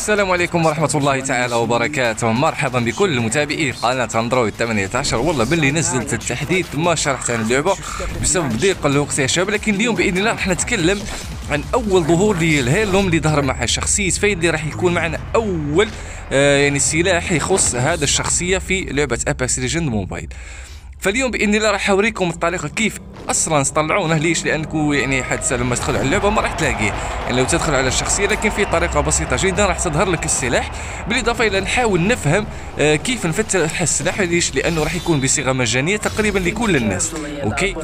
السلام عليكم ورحمة الله تعالى وبركاته مرحبا بكل متابعي قناة اندرويد 18 والله باللي نزلت التحديث ما شرحت عن اللعبة بسبب ضيق الوقت يا شباب لكن اليوم بإذن الله راح نتكلم عن أول ظهور للهيلوم اللي ظهر مع شخصية فايد اللي راح يكون معنا أول آه، يعني سلاح يخص هذا الشخصية في لعبة اباكس ليجند موبايل فاليوم باذن الله راح اوريكم الطريقه كيف اصلا طلعونه ليش لانكو يعني حتى لما تدخل على اللعبه ما راح تلاقيه يعني لو تدخل على الشخصيه لكن في طريقه بسيطه جدا راح تظهر لك السلاح بالاضافه الى نحاول نفهم آه، كيف نفتح السلاح ليش لانه راح يكون بصيغه مجانيه تقريبا لكل الناس اوكي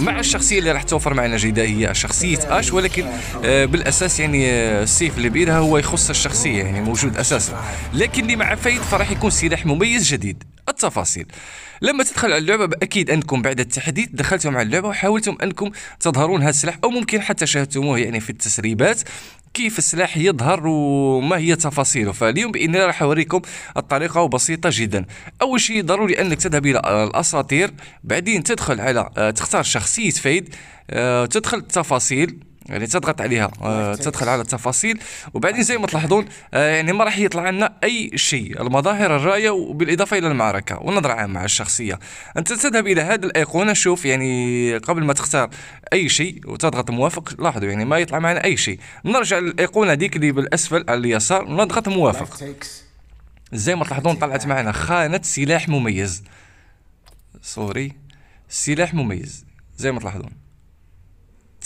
مع الشخصيه اللي راح توفر معنا جيده هي شخصيه اش ولكن آه، بالاساس يعني آه، السيف اللي بيدها هو يخص الشخصيه يعني موجود اساسا لكن اللي مع فايد فراح يكون سلاح مميز جديد التفاصيل لما تدخل على اللعبه باكيد انكم بعد التحديث دخلتم على اللعبه وحاولتم انكم تظهرون هذا السلاح او ممكن حتى شاهدتموه يعني في التسريبات كيف السلاح يظهر وما هي تفاصيله فاليوم باذن الله راح اوريكم الطريقه وبسيطه جدا اول شيء ضروري انك تذهب الى الاساطير بعدين تدخل على آه، تختار شخصيه فيد آه، تدخل التفاصيل يعني تضغط عليها آه تدخل على التفاصيل وبعدين زي ما تلاحظون آه يعني ما راح يطلع لنا اي شيء المظاهر الرايه وبالاضافه الى المعركه ونظره عامه على الشخصيه انت تذهب الى هذه الايقونه شوف يعني قبل ما تختار اي شيء وتضغط موافق لاحظوا يعني ما يطلع معنا اي شيء نرجع للايقونه ديك اللي بالاسفل على اليسار ونضغط موافق زي ما تلاحظون طلعت معنا خانه سلاح مميز سوري سلاح مميز زي ما تلاحظون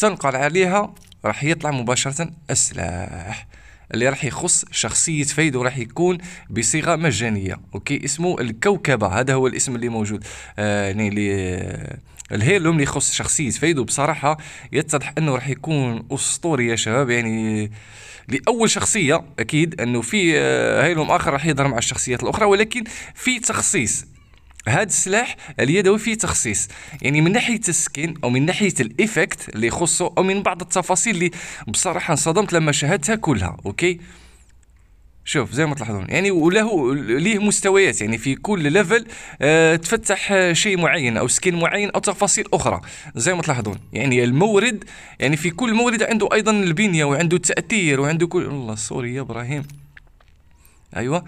تنقر عليها راح يطلع مباشرة السلاح اللي راح يخص شخصية فايد وراح يكون بصيغة مجانية اوكي اسمه الكوكبة هذا هو الاسم اللي موجود آه يعني اللي آه، الهيلوم اللي يخص شخصية فايدو بصراحة يتضح انه راح يكون اسطوري يا شباب يعني لاول شخصية اكيد انه في آه، هيلوم اخر راح يظهر مع الشخصيات الاخرى ولكن في تخصيص هذا السلاح اليدوي فيه تخصيص يعني من ناحيه السكين او من ناحيه الايفكت اللي يخصه او من بعض التفاصيل اللي بصراحه انصدمت لما شاهدتها كلها اوكي شوف زي ما تلاحظون يعني وله ليه مستويات يعني في كل ليفل آه تفتح شيء معين او سكين معين او تفاصيل اخرى زي ما تلاحظون يعني المورد يعني في كل مورد عنده ايضا البنيه وعنده التاثير وعنده كل الله سوري يا ابراهيم ايوه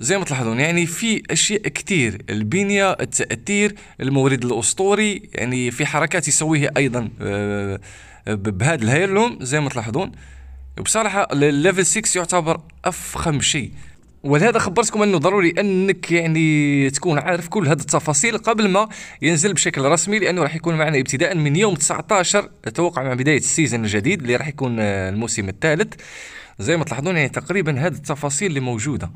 زي ما تلاحظون يعني في اشياء كثير البنيه التاثير المورد الاسطوري يعني في حركات يسويه ايضا آه، آه، بهذا الهيرلوم زي ما تلاحظون وبصراحه الليفل 6 يعتبر افخم شيء ولهذا خبرتكم انه ضروري انك يعني تكون عارف كل هذه التفاصيل قبل ما ينزل بشكل رسمي لانه راح يكون معنا ابتداء من يوم 19 اتوقع مع بدايه السيزون الجديد اللي راح يكون آه، الموسم الثالث زي ما تلاحظون يعني تقريبا هذه التفاصيل اللي موجوده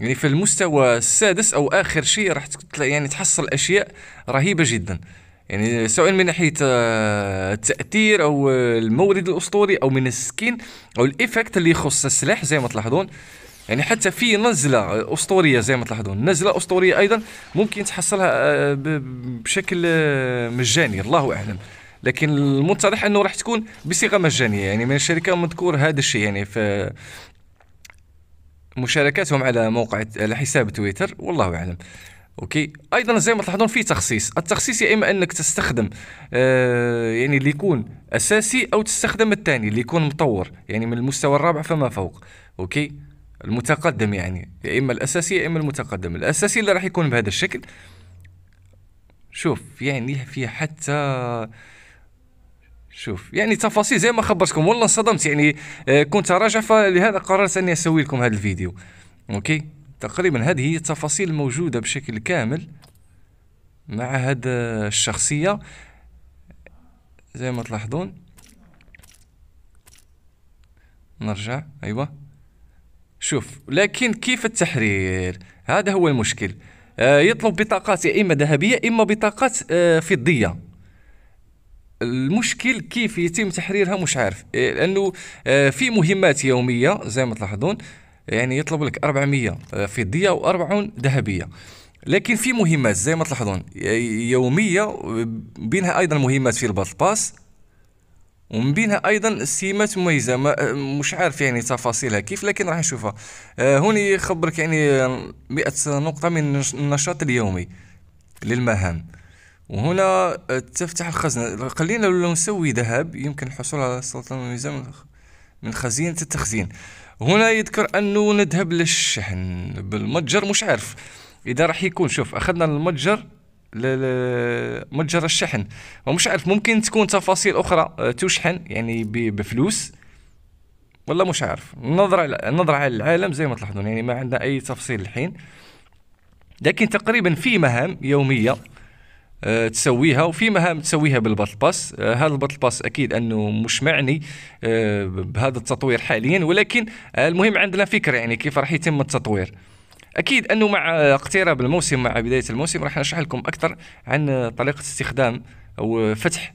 يعني في المستوى السادس او اخر شيء راح يعني تحصل اشياء رهيبه جدا يعني سواء من ناحيه آه، التاثير او المورد الاسطوري او من السكين او الايفكت اللي يخص السلاح زي ما تلاحظون يعني حتى في نزله اسطوريه زي ما تلاحظون نزله اسطوريه ايضا ممكن تحصلها آه، بشكل آه، مجاني الله اعلم لكن المتضح انه راح تكون بصيغه مجانيه يعني من الشركه مذكور هذا الشيء يعني في مشاركاتهم على موقع على حساب تويتر والله اعلم اوكي ايضا زي ما تلاحظون في تخصيص التخصيص يا اما انك تستخدم آه، يعني اللي يكون اساسي او تستخدم الثاني اللي يكون مطور يعني من المستوى الرابع فما فوق اوكي المتقدم يعني يا اما الاساسي يا اما المتقدم الاساسي اللي راح يكون بهذا الشكل شوف يعني فيها حتى شوف يعني تفاصيل زي ما خبرتكم والله انصدمت يعني آه، كنت راجع فلهذا قررت اني اسوي لكم هذا الفيديو اوكي تقريبا هذه هي التفاصيل الموجوده بشكل كامل مع هاد الشخصيه زي ما تلاحظون نرجع ايوه شوف لكن كيف التحرير هذا هو المشكل آه، يطلب بطاقات يا اما ذهبيه اما بطاقات آه، فضيه المشكل كيف يتم تحريرها مش عارف إيه، لانه آه، في مهمات يوميه زي ما تلاحظون يعني يطلب لك 400 آه، فضيه و40 ذهبيه لكن في مهمات زي ما تلاحظون يوميه بينها ايضا مهمات في الباتل باس ومن بينها ايضا سمات مميزه ما آه، مش عارف يعني تفاصيلها كيف لكن راح نشوفها هنا يخبرك يعني 100 نقطه من النشاط اليومي للمهام وهنا آه، تفتح الخزنة خلينا لو نسوي ذهب يمكن الحصول على سلطان الميزان من خزينة التخزين هنا يذكر أنه نذهب للشحن بالمتجر مش عارف إذا راح يكون شوف أخذنا المتجر متجر الشحن ومش عارف ممكن تكون تفاصيل أخرى آه، تشحن يعني بفلوس والله مش عارف نظرة نظرة على العالم زي ما تلاحظون يعني ما عندنا أي تفصيل الحين لكن تقريبا في مهام يومية آه، تسويها وفي مهام تسويها بالباتل باس آه، هذا الباتل باس اكيد انه مش معني آه، بهذا التطوير حاليا ولكن المهم عندنا فكره يعني كيف راح يتم التطوير اكيد انه مع اقتراب الموسم مع بدايه الموسم راح نشرح لكم اكثر عن طريقه استخدام او فتح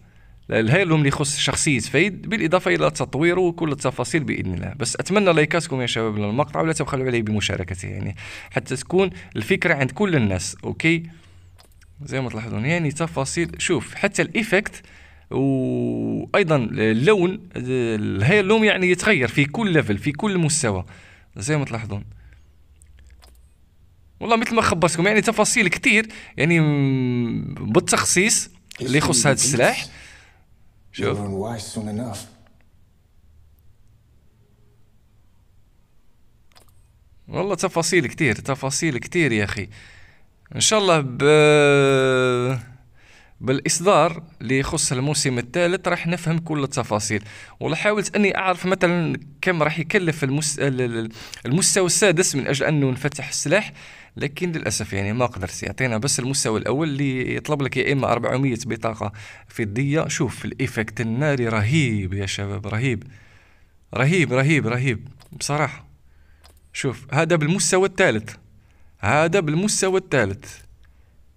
الهيلوم اللي يخص شخصيه فايد بالاضافه الى تطويره وكل التفاصيل باذن الله بس اتمنى لايكاتكم يا شباب للمقطع ولا تبخلوا عليه بمشاركته يعني حتى تكون الفكره عند كل الناس اوكي زي ما تلاحظون يعني تفاصيل شوف حتى الايفكت وايضا اللون هاي اللون يعني يتغير في كل ليفل في كل مستوى زي ما تلاحظون والله مثل ما خبرتكم يعني تفاصيل كثير يعني بالتخصيص اللي يخص هذا السلاح شوف والله تفاصيل كثير تفاصيل كثير يا اخي ان شاء الله ب... بالاصدار اللي يخص الموسم الثالث راح نفهم كل التفاصيل ولا حاولت اني اعرف مثلا كم راح يكلف المس... المستوى السادس من اجل انه نفتح السلاح لكن للاسف يعني ما قدرت يعطينا بس المستوى الاول اللي يطلب لك يا اما 400 بطاقه فضيه شوف الايفكت الناري رهيب يا شباب رهيب رهيب رهيب رهيب بصراحه شوف هذا بالمستوى الثالث عادة بالمستوى الثالث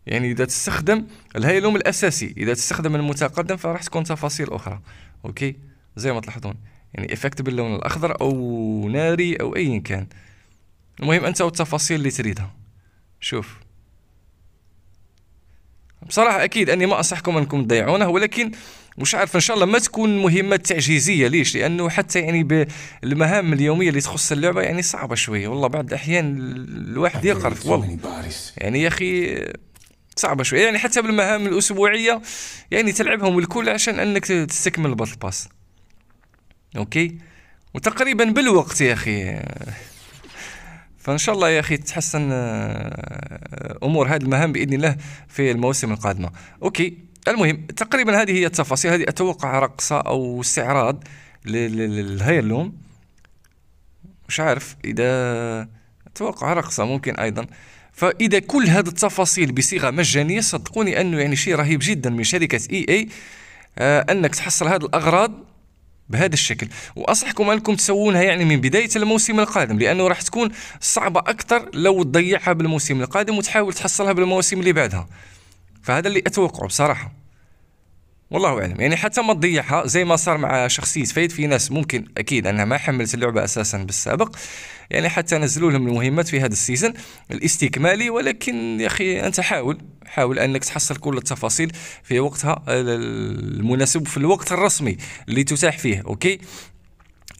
يعني اذا تستخدم الهيلوم الاساسي اذا تستخدم المتقدم فراح تكون تفاصيل اخرى اوكي زي ما تلاحظون يعني افكت باللون الاخضر او ناري او ايا كان المهم انت والتفاصيل اللي تريدها شوف بصراحه اكيد اني ما انصحكم انكم تضيعونه ولكن مش عارف ان شاء الله ما تكون مهمات تعجيزيه ليش لانه حتى يعني بالمهام اليوميه اللي تخص اللعبه يعني صعبه شويه والله بعض الاحيان الواحد يقرف والله يعني يا اخي صعبه شويه يعني حتى بالمهام الاسبوعيه يعني تلعبهم الكل عشان انك تستكمل باتل باس اوكي وتقريبا بالوقت يا اخي فان شاء الله يا اخي تحسن آه، امور هذه المهام باذن الله في المواسم القادمه اوكي المهم تقريبا هذه هي التفاصيل هذه اتوقع رقصه او استعراض للهيرلوم مش عارف اذا اتوقع رقصه ممكن ايضا فاذا كل هذه التفاصيل بصيغه مجانيه صدقوني انه يعني شيء رهيب جدا من شركه اي اي آه، انك تحصل هذه الاغراض بهذا الشكل وانصحكم انكم تسوونها يعني من بدايه الموسم القادم لانه راح تكون صعبه اكثر لو تضيعها بالموسم القادم وتحاول تحصلها بالمواسم اللي بعدها فهذا اللي اتوقعه بصراحه والله اعلم يعني حتى ما تضيعها زي ما صار مع شخصيه فايد في ناس ممكن اكيد انها ما حملت اللعبه اساسا بالسابق يعني حتى نزلوا لهم المهمات في هذا السيزون الاستكمالي ولكن يا اخي انت حاول حاول انك تحصل كل التفاصيل في وقتها المناسب في الوقت الرسمي اللي تتاح فيه اوكي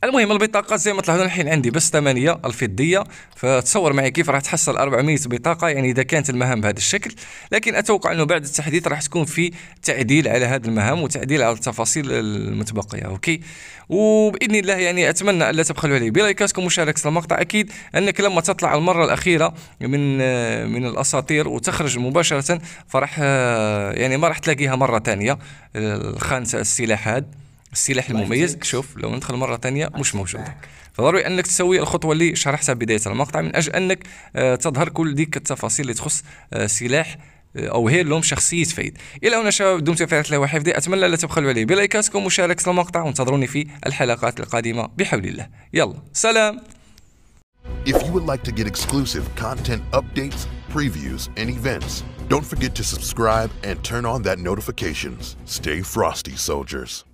المهم البطاقه زي ما تلاحظون الحين عندي بس 8 الفضيه فتصور معي كيف راح تحصل 400 بطاقه يعني اذا كانت المهام بهذا الشكل لكن اتوقع انه بعد التحديث راح تكون في تعديل على هذه المهام وتعديل على التفاصيل المتبقيه اوكي وباذن الله يعني اتمنى الا تبخلوا علي بلايكاتكم ومشاركه المقطع اكيد انك لما تطلع المره الاخيره من من الاساطير وتخرج مباشره فراح يعني ما راح تلاقيها مره ثانيه الخان السلاح هذا السلاح المميز شوف لو ندخل مرة ثانية مش موجود فضروري انك تسوي الخطوه اللي شرحتها بدايه المقطع من اجل انك آه، تظهر كل ديك التفاصيل اللي تخص آه، سلاح آه، او هي لهم شخصيه فايد الى هنا شباب دمتم في رحله وحفظي اتمنى لا تبخلوا علي بلايكاتكم ومشاركه المقطع وانتظروني في الحلقات القادمه بحول الله يلا سلام If you would like to get exclusive content updates, previews, and events, don't forget to subscribe and turn on that notifications. Stay frosty, soldiers.